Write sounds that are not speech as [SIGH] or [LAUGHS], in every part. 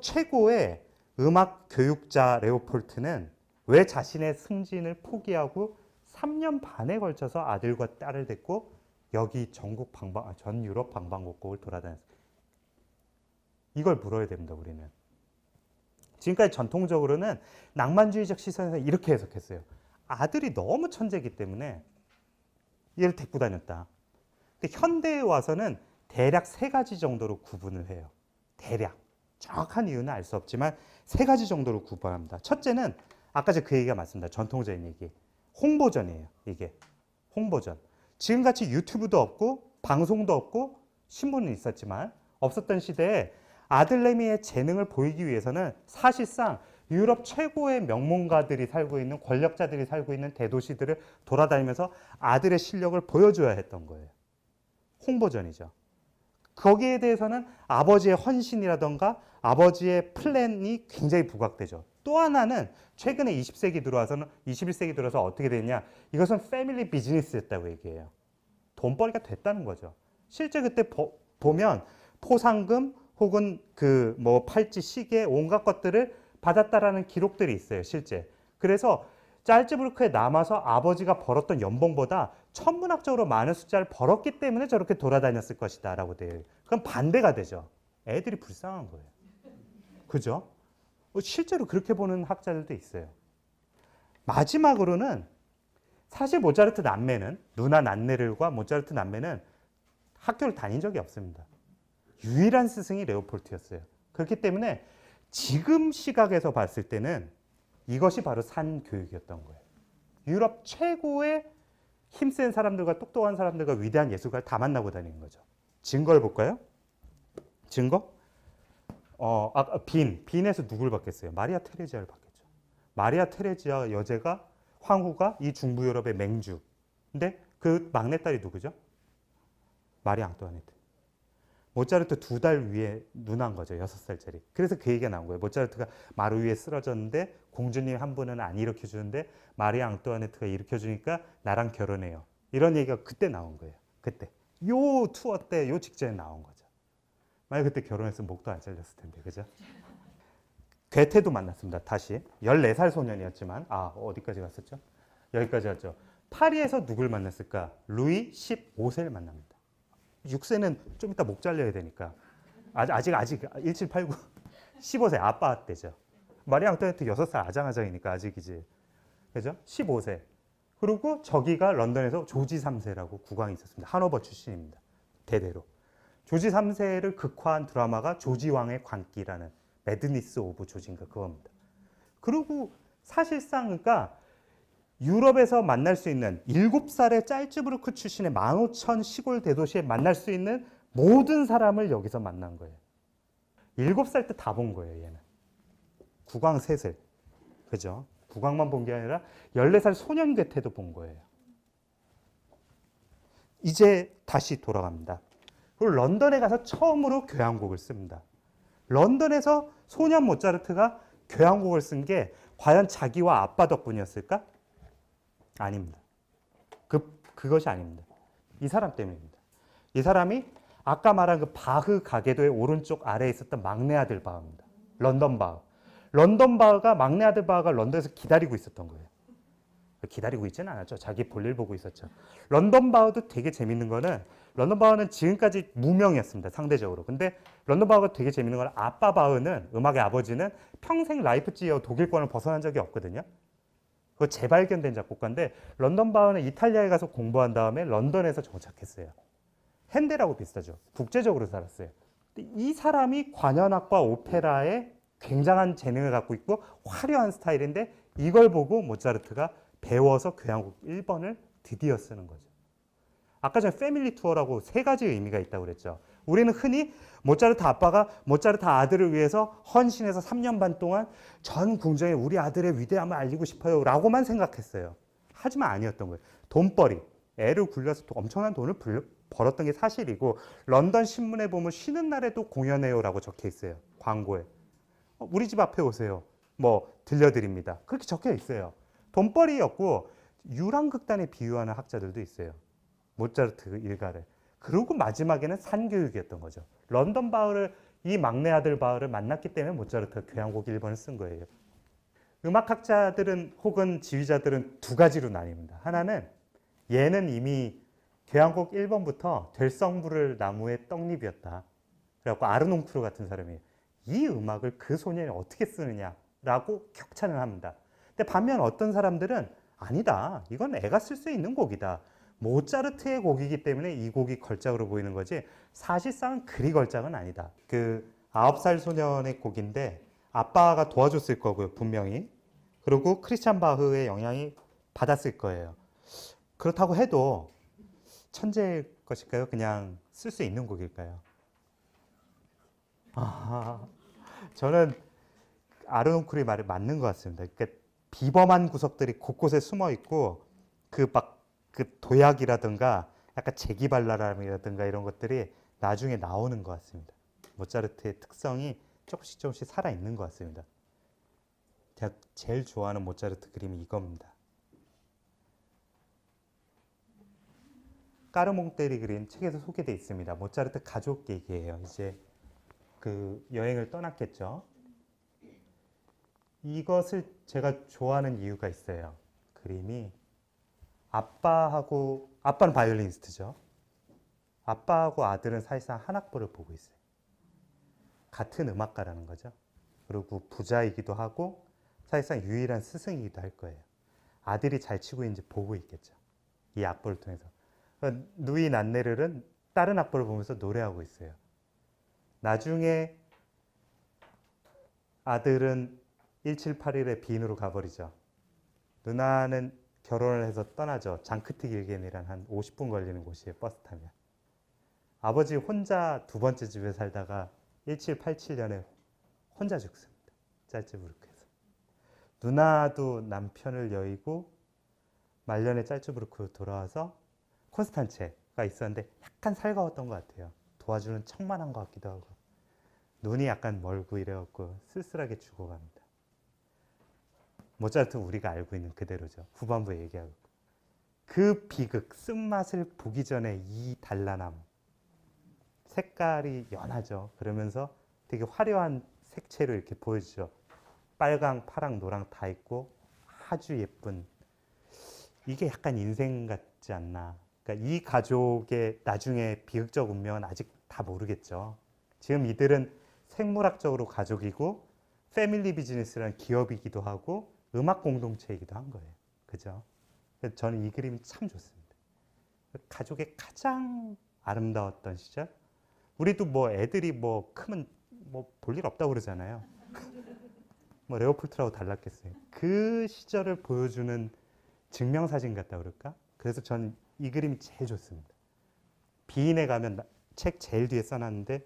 최고의 음악 교육자 레오폴트는 왜 자신의 승진을 포기하고 3년 반에 걸쳐서 아들과 딸을 데리고 여기 전국 방방 아, 전 유럽 방방곡곡을 돌아다녔어요. 이걸 물어야 됩니다. 우리는 지금까지 전통적으로는 낭만주의적 시선에서 이렇게 해석했어요. 아들이 너무 천재기 때문에 얘를 데리고 다녔다. 근데 현대에 와서는 대략 세 가지 정도로 구분을 해요. 대략. 정확한 이유는 알 수 없지만 세 가지 정도로 구분합니다. 첫째는 아까 제그 얘기가 맞습니다. 전통적인 얘기. 홍보전이에요. 이게 홍보전. 지금같이 유튜브도 없고 방송도 없고 신문은 있었지만 없었던 시대에 아들내미의 재능을 보이기 위해서는 사실상 유럽 최고의 명문가들이 살고 있는 권력자들이 살고 있는 대도시들을 돌아다니면서 아들의 실력을 보여줘야 했던 거예요. 홍보전이죠. 거기에 대해서는 아버지의 헌신이라던가 아버지의 플랜이 굉장히 부각되죠. 또 하나는 최근에 20세기 들어와서는 21세기 들어서 어떻게 됐냐? 이것은 패밀리 비즈니스였다고 얘기해요. 돈벌이가 됐다는 거죠. 실제 그때 보, 보면 포상금 혹은 그 뭐 팔찌, 시계 온갖 것들을 받았다라는 기록들이 있어요. 실제. 그래서 짤츠부르크에 남아서 아버지가 벌었던 연봉보다 천문학적으로 많은 숫자를 벌었기 때문에 저렇게 돌아다녔을 것이다라고 돼요. 그럼 반대가 되죠. 애들이 불쌍한 거예요. 그죠? 어, 실제로 그렇게 보는 학자들도 있어요. 마지막으로는 사실 모차르트 남매는 누나 난네를과 모차르트 남매는 학교를 다닌 적이 없습니다. 유일한 스승이 레오폴트였어요. 그렇기 때문에 지금 시각에서 봤을 때는 이것이 바로 산 교육이었던 거예요. 유럽 최고의 힘센 사람들과 똑똑한 사람들과 위대한 예술가를 다 만나고 다니는 거죠. 증거를 볼까요? 증거? 어, 아까 아, 빈, 빈에서 누굴 받겠어요? 마리아 테레지아를 받겠죠. 마리아 테레지아 여제가 황후가 이 중부 유럽의 맹주. 근데 그 막내딸이 누구죠? 마리아 앙뚜아네트. 모차르트 두 달 위에 누난 거죠. 여섯 살짜리. 그래서 그 얘기가 나온 거예요. 모차르트가 마루 위에 쓰러졌는데 공주님 한 분은 안 일으켜 주는데 마리아 앙뚜아네트가 일으켜 주니까 나랑 결혼해요. 이런 얘기가 그때 나온 거예요. 그때. 요 투어 때 요 직전에 나온 거죠. 만약 그때 결혼했으면 목도 안 잘렸을 텐데, 그죠? 괴테도 만났습니다. 다시 14살 소년이었지만 아 어디까지 갔었죠? 여기까지 왔죠. 파리에서 누굴 만났을까? 루이 15세를 만납니다. 6세는 좀 이따 목 잘려야 되니까 아직 아직 1789 15세 아빠 때죠. 마리 앙토네트 6살 아장아장이니까 아직이지. 그죠? 15세. 그리고 저기가 런던에서 조지 3세라고 국왕이 있었습니다. 하노버 출신입니다. 대대로. 조지 3세를 극화한 드라마가 조지왕의 광기라는 매드니스 오브 조지인가 그겁니다. 그리고 사실상 그러니까 유럽에서 만날 수 있는 7살의 짤츠부르크 출신의 15,000 시골 대도시에 만날 수 있는 모든 사람을 여기서 만난 거예요. 7살 때 다 본 거예요, 얘는. 국왕 셋을. 그죠? 국왕만 본 게 아니라 14살 소년 괴테도 본 거예요. 이제 다시 돌아갑니다. 그리고 런던에 가서 처음으로 교향곡을 씁니다. 런던에서 소년 모차르트가 교향곡을 쓴 게 과연 자기와 아빠 덕분이었을까? 아닙니다. 그, 그것이 아닙니다. 이 사람 때문입니다. 이 사람이 아까 말한 그 바흐 가게도의 오른쪽 아래에 있었던 막내 아들 바흐입니다. 런던 바흐. 런던 바흐가 막내 아들 바흐가 런던에서 기다리고 있었던 거예요. 기다리고 있지는 않았죠. 자기 볼일 보고 있었죠. 런던 바우도 되게 재밌는 거는 런던 바우는 지금까지 무명이었습니다. 상대적으로. 근데 런던 바우가 되게 재밌는 건 아빠 바우는 음악의 아버지는 평생 라이프지어 독일권을 벗어난 적이 없거든요. 그 재발견된 작곡가인데 런던 바우는 이탈리아에 가서 공부한 다음에 런던에서 정착했어요. 핸델하고 비슷하죠. 국제적으로 살았어요. 이 사람이 관현악과 오페라에 굉장한 재능을 갖고 있고 화려한 스타일인데 이걸 보고 모차르트가 배워서 교향곡 1번을 드디어 쓰는 거죠. 아까 제가 패밀리 투어라고 세 가지 의미가 있다고 그랬죠. 우리는 흔히 모차르트 아빠가 모차르트 아들을 위해서 헌신해서 3년 반 동안 전 궁정에 우리 아들의 위대함을 알리고 싶어요 라고만 생각했어요. 하지만 아니었던 거예요. 돈벌이, 애를 굴려서 엄청난 돈을 벌었던 게 사실이고 런던 신문에 보면 쉬는 날에도 공연해요라고 적혀 있어요. 광고에. 어, 우리 집 앞에 오세요. 뭐 들려드립니다. 그렇게 적혀 있어요. 돈벌이였고 유랑극단에 비유하는 학자들도 있어요. 모차르트 그 일가를. 그리고 마지막에는 산교육이었던 거죠. 런던 바흐를 이 막내 아들 바흐를 만났기 때문에 모차르트 교향곡 1번을 쓴 거예요. 음악학자들은 혹은 지휘자들은 두 가지로 나뉩니다. 하나는 얘는 이미 교향곡 1번부터 될성부를 나무의 떡잎이었다. 그래갖고 아르농프르 같은 사람이 이 음악을 그 소년이 어떻게 쓰느냐라고 격찬을 합니다. 근데 반면 어떤 사람들은 아니다. 이건 애가 쓸 수 있는 곡이다. 모차르트의 곡이기 때문에 이 곡이 걸작으로 보이는 거지 사실상 그리 걸작은 아니다. 그 아홉 살 소년의 곡인데 아빠가 도와줬을 거고요, 분명히. 그리고 크리스찬 바흐의 영향이 받았을 거예요. 그렇다고 해도 천재일 것일까요? 그냥 쓸 수 있는 곡일까요? 아, 저는 아르논 쿨의 말이 맞는 것 같습니다. 그러니까 비범한 구석들이 곳곳에 숨어 있고 그 막그 그 도약이라든가 약간 재기발랄함이라든가 이런 것들이 나중에 나오는 것 같습니다. 모차르트의 특성이 조금씩 조금씩 살아 있는 것 같습니다. 제가 제일 좋아하는 모차르트 그림이 이겁니다. 까르몽테리 그림 책에서 소개돼 있습니다. 모차르트 가족 얘기예요. 이제 그 여행을 떠났겠죠. 이것을 제가 좋아하는 이유가 있어요. 그림이 아빠하고 아빠는 바이올리니스트죠. 아빠하고 아들은 사실상 한 악보를 보고 있어요. 같은 음악가라는 거죠. 그리고 부자이기도 하고 사실상 유일한 스승이기도 할 거예요. 아들이 잘 치고 있는지 보고 있겠죠. 이 악보를 통해서. 그러니까 누이 난네르는 다른 악보를 보면서 노래하고 있어요. 나중에 아들은 1781에 빈으로 가버리죠. 누나는 결혼을 해서 떠나죠. 장크틱 일겐이란 한 50분 걸리는 곳이에요. 버스 타면. 아버지 혼자 두 번째 집에 살다가 1787년에 혼자 죽습니다. 짤츠부르크에서. 누나도 남편을 여의고 말년에 짤츠부르크로 돌아와서 콘스탄체가 있었는데 약간 살가웠던 것 같아요. 도와주는 척만 한것 같기도 하고 눈이 약간 멀고 이래갖고 쓸쓸하게 죽어갑니다. 모차르트 우리가 알고 있는 그대로죠. 후반부 얘기하고 그 비극 쓴맛을 보기 전에 이 단란함 색깔이 연하죠. 그러면서 되게 화려한 색채로 이렇게 보여주죠. 빨강, 파랑, 노랑 다 있고 아주 예쁜 이게 약간 인생 같지 않나. 그러니까 이 가족의 나중에 비극적 운명은 아직 다 모르겠죠. 지금 이들은 생물학적으로 가족이고 패밀리 비즈니스라는 기업이기도 하고 음악 공동체이기도 한 거예요. 그죠? 저는 이 그림이 참 좋습니다. 가족의 가장 아름다웠던 시절. 우리도 뭐 애들이 뭐 크면 뭐 볼 일 없다고 그러잖아요. [LAUGHS] 뭐 레오폴트라고 달랐겠어요. 그 시절을 보여주는 증명사진 같다 그럴까? 그래서 전이 그림이 제일 좋습니다. 비인에 가면 책 제일 뒤에 써놨는데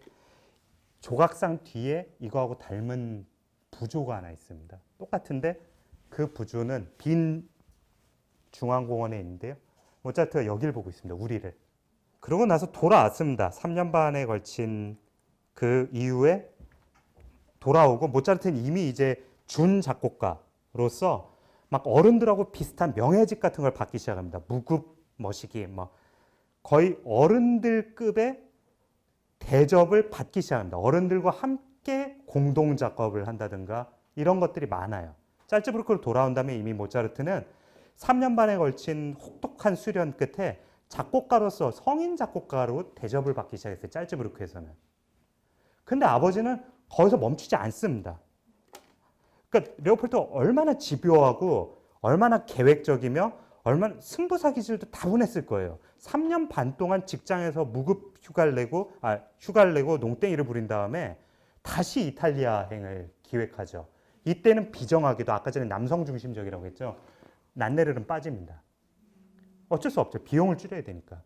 조각상 뒤에 이거하고 닮은 부조가 하나 있습니다. 똑같은데 그 부주는 빈 중앙공원에 있는데요. 모차트가 르 여기를 보고 있습니다. 우리를. 그러고 나서 돌아왔습니다. 3년 반에 걸친 그 이후에 돌아오고 모차르트는 이미 이제 준 작곡가로서 막 어른들하고 비슷한 명예직 같은 걸 받기 시작합니다. 무급 머시기 뭐, 뭐 거의 어른들급의 대접을 받기 시작합니다. 어른들과 함께 공동 작업을 한다든가 이런 것들이 많아요. 짤츠부르크로 돌아온 다음에 이미 모차르트는 3년 반에 걸친 혹독한 수련 끝에 작곡가로서 성인 작곡가로 대접을 받기 시작했어요. 짤츠부르크에서는. 근데 아버지는 거기서 멈추지 않습니다. 그러니까 레오폴드 얼마나 집요하고 얼마나 계획적이며 얼마나 승부사 기질도 다분했을 거예요. 3년 반 동안 직장에서 무급 휴가를 내고 아 휴가를 내고 농땡이를 부린 다음에 다시 이탈리아행을 기획하죠. 이때는 비정하기도 아까 전에 남성 중심적이라고 했죠. 난내르는 빠집니다. 어쩔 수 없죠. 비용을 줄여야 되니까.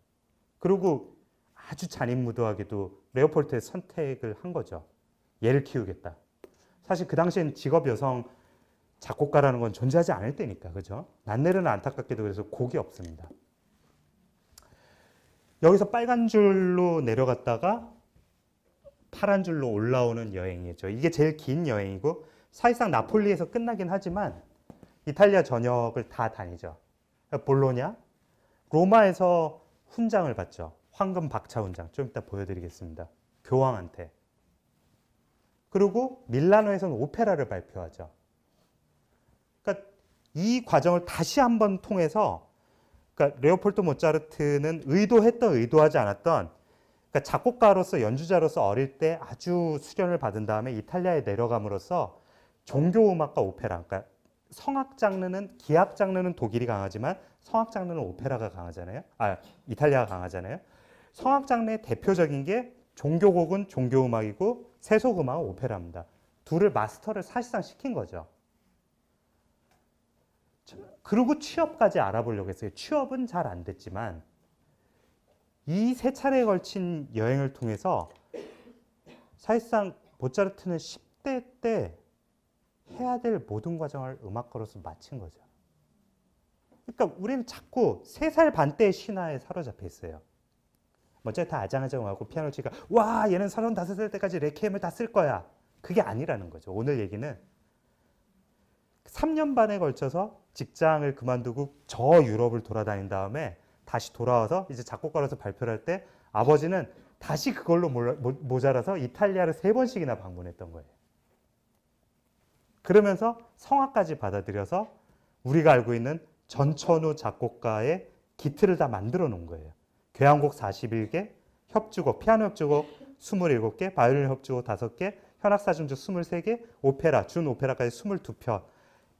그리고 아주 잔인무도하기도 레오폴트의 선택을 한 거죠. 얘를 키우겠다. 사실 그 당시엔 직업 여성 작곡가라는 건 존재하지 않을 때니까 그죠? 난내르는 안타깝게도 그래서 곡이 없습니다. 여기서 빨간 줄로 내려갔다가 파란 줄로 올라오는 여행이죠. 이게 제일 긴 여행이고 사실상 나폴리에서 끝나긴 하지만 이탈리아 전역을 다 다니죠. 볼로냐, 로마에서 훈장을 받죠. 황금 박차 훈장. 좀 이따 보여드리겠습니다. 교황한테. 그리고 밀라노에서는 오페라를 발표하죠. 그러니까 이 과정을 다시 한번 통해서 그러니까 레오폴드 모차르트는 의도했던 의도하지 않았던 그러니까 작곡가로서 연주자로서 어릴 때 아주 수련을 받은 다음에 이탈리아에 내려감으로써 종교음악과 오페라, 그러니까 성악 장르는 기악 장르는 독일이 강하지만 성악 장르는 오페라가 강하잖아요. 아 이탈리아가 강하잖아요. 성악 장르의 대표적인 게 종교곡은 종교음악이고 세속음악은 오페라입니다. 둘을 마스터를 사실상 시킨 거죠. 그리고 취업까지 알아보려고 했어요. 취업은 잘 안 됐지만 이 세 차례에 걸친 여행을 통해서 사실상 모차르트는 10대 때 해야 될 모든 과정을 음악가로서 마친 거죠. 그러니까 우리는 자꾸 세 살 반 때 신화에 사로잡혀 있어요. 먼저 다 아장아장하고 피아노 치가 와 얘는 서른다섯 살 때까지 레키엠을 다 쓸 거야. 그게 아니라는 거죠. 오늘 얘기는 3년 반에 걸쳐서 직장을 그만두고 저 유럽을 돌아다닌 다음에 다시 돌아와서 이제 작곡가로서 발표할때 아버지는 다시 그걸로 모자라서 이탈리아를 세 번씩이나 방문했던 거예요. 그러면서 성악까지 받아들여서 우리가 알고 있는 전천후 작곡가의 기틀을 다 만들어 놓은 거예요. 교향곡 41개, 협주곡, 피아노 협주곡 27개, 바이올린 협주곡 5개, 현악사중주 23개, 오페라, 준 오페라까지 22편,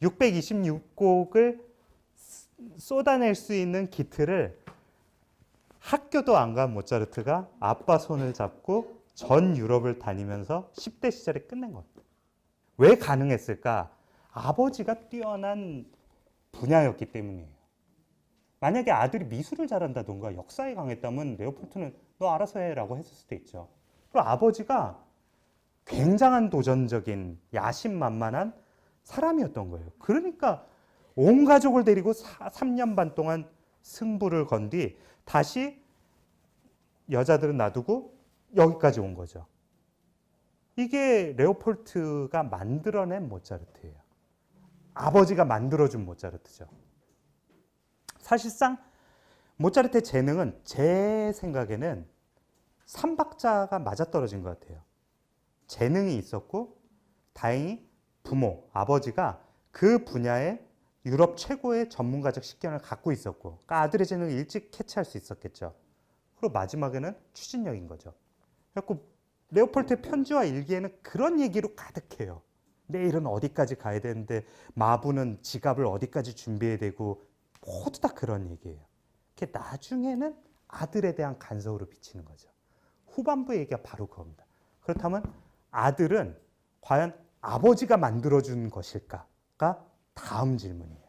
626곡을 쏟아낼 수 있는 기틀을 학교도 안 간 모차르트가 아빠 손을 잡고 전 유럽을 다니면서 10대 시절에 끝낸 겁니다. 왜 가능했을까? 아버지가 뛰어난 분야였기 때문이에요. 만약에 아들이 미술을 잘한다던가 역사에 강했다면 레오폴트는 너 알아서 해라고 했을 수도 있죠. 그리고 아버지가 굉장한 도전적인 야심만만한 사람이었던 거예요. 그러니까 온 가족을 데리고 4, 3년 반 동안 승부를 건 뒤 다시 여자들은 놔두고 여기까지 온 거죠. 이게 레오폴트가 만들어낸 모차르트예요. 아버지가 만들어준 모차르트죠. 사실상 모차르트의 재능은 제 생각에는 삼박자가 맞아떨어진 것 같아요. 재능이 있었고 다행히 부모, 아버지가 그 분야에 유럽 최고의 전문가적 식견을 갖고 있었고 그러니까 아들의 재능을 일찍 캐치할 수 있었겠죠. 그리고 마지막에는 추진력인 거죠. 그래고 레오폴트의 편지와 일기에는 그런 얘기로 가득해요. 내일은 어디까지 가야 되는데 마부는 지갑을 어디까지 준비해야 되고 모두 다 그런 얘기예요. 그게 나중에는 아들에 대한 간섭으로 비치는 거죠. 후반부 얘기가 바로 그겁니다. 그렇다면 아들은 과연 아버지가 만들어준 것일까가 다음 질문이에요.